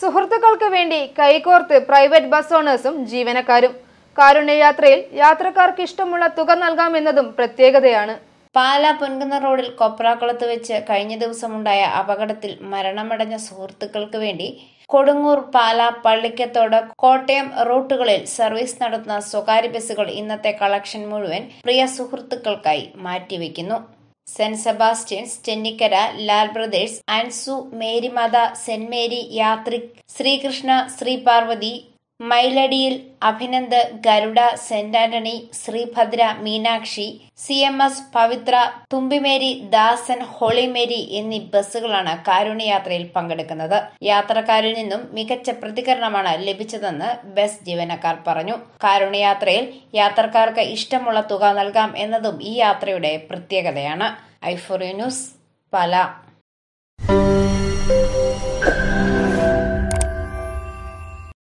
സുഹൃത്തുക്കൾക്ക് വേണ്ടി കൈകോർത്ത് പ്രൈവറ്റ് ബസ് ഓണേഴ്സും ജീവനക്കാരും കാരുണ്യയാത്രയിൽ യാത്രക്കാർക്ക് ഇഷ്ടമുള്ള തുക നൽകാമെന്നതും പ്രത്യേകതയാണ് പാല പൊൻകുന്ന റോഡിൽ കൊപ്രാക്കുളത്ത് വെച്ച് കഴിഞ്ഞ ദിവസമുണ്ടായ അപകടത്തിൽ മരണമടഞ്ഞ സുഹൃത്തുക്കൾക്ക് വേണ്ടി കൊടുങ്ങൂർ പാല പള്ളിക്കത്തോട് കോട്ടയം റൂട്ടുകളിൽ സർവീസ് നടത്തുന്ന സ്വകാര്യ ബസ്സുകൾ ഇന്നത്തെ കളക്ഷൻ മുഴുവൻ പ്രിയ സുഹൃത്തുക്കൾക്കായി മാറ്റിവെക്കുന്നു saint Sebastian's Chennikkara Lal brothers Ansu Marymatha saint Mary Yathrik Sreekrishna Sree Parvathy മൈലടിയിൽ Abhinand Garuda saint Antony Sreebhadra Meenakshi C M S Pavithra Thumbimary Dasan holy mary എന്നീ ബസ്സുകളാണ് കാരുണ്യയാത്രയിൽ പങ്കെടുക്കുന്നത് യാത്രക്കാരിൽ നിന്നും മികച്ച പ്രതികരണമാണ് ലഭിച്ചതെന്ന് ബസ് ജീവനക്കാർ പറഞ്ഞു കാരുണ്യയാത്രയിൽ യാത്രക്കാർക്ക് ഇഷ്ടമുള്ള തുക നൽകാം എന്നതും ഈ യാത്രയുടെ പ്രത്യേകതയാണ് ഐഫോറിയ ന്യൂസ് പല